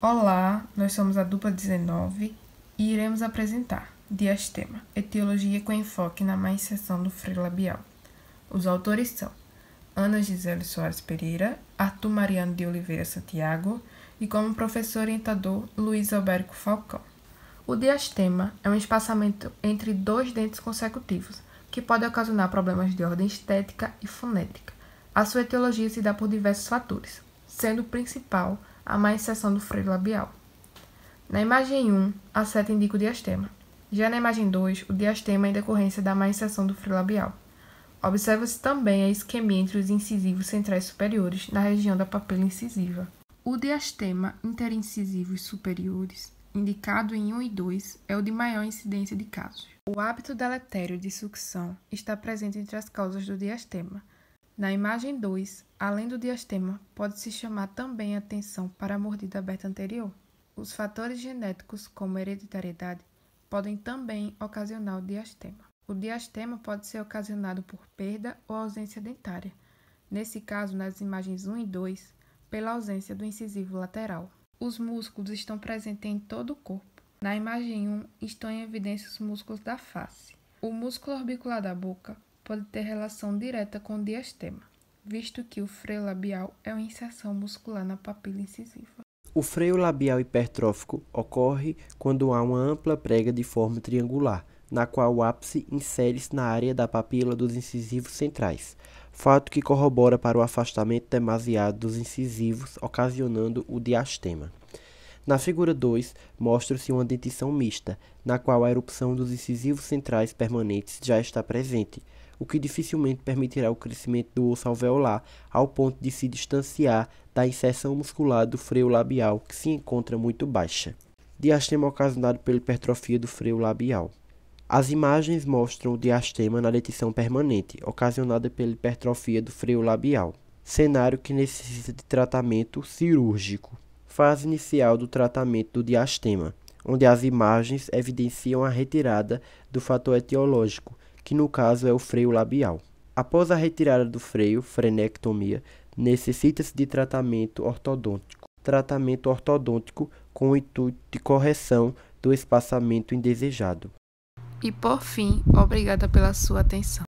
Olá, nós somos a dupla 19 e iremos apresentar Diastema, Etiologia com enfoque na má inserção do freio labial. Os autores são Ana Gisele Soares Pereira, Arthur Mariano de Oliveira Santiago e como professor orientador Luiz Alberico Falcão. O diastema é um espaçamento entre dois dentes consecutivos, que pode ocasionar problemas de ordem estética e fonética. A sua etiologia se dá por diversos fatores, sendo o principal a má inserção do freio labial. Na imagem 1, a seta indica o diastema. Já na imagem 2, o diastema é em decorrência da má inserção do freio labial. Observa-se também a isquemia entre os incisivos centrais superiores na região da papila incisiva. O diastema interincisivos superiores, indicado em 1 e 2, é o de maior incidência de casos. O hábito deletério de sucção está presente entre as causas do diastema. Na imagem 2, além do diastema, pode-se chamar também a atenção para a mordida aberta anterior. Os fatores genéticos, como hereditariedade, podem também ocasionar o diastema. O diastema pode ser ocasionado por perda ou ausência dentária, nesse caso, nas imagens 1 e 2, pela ausência do incisivo lateral. Os músculos estão presentes em todo o corpo. Na imagem 1, estão em evidência os músculos da face. O músculo orbicular da boca pode ter relação direta com o diastema, visto que o freio labial é uma inserção muscular na papila incisiva. O freio labial hipertrófico ocorre quando há uma ampla prega de forma triangular, na qual o ápice insere-se na área da papila dos incisivos centrais, fato que corrobora para o afastamento demasiado dos incisivos, ocasionando o diastema. Na figura 2, mostra-se uma dentição mista, na qual a erupção dos incisivos centrais permanentes já está presente, o que dificilmente permitirá o crescimento do osso alveolar ao ponto de se distanciar da inserção muscular do freio labial, que se encontra muito baixa. Diastema ocasionado pela hipertrofia do freio labial. As imagens mostram o diastema na dentição permanente, ocasionada pela hipertrofia do freio labial, cenário que necessita de tratamento cirúrgico fase inicial do tratamento do diastema, onde as imagens evidenciam a retirada do fator etiológico, que no caso é o freio labial. Após a retirada do freio, frenectomia, necessita-se de tratamento ortodôntico. Tratamento ortodôntico com o intuito de correção do espaçamento indesejado. E por fim, obrigada pela sua atenção.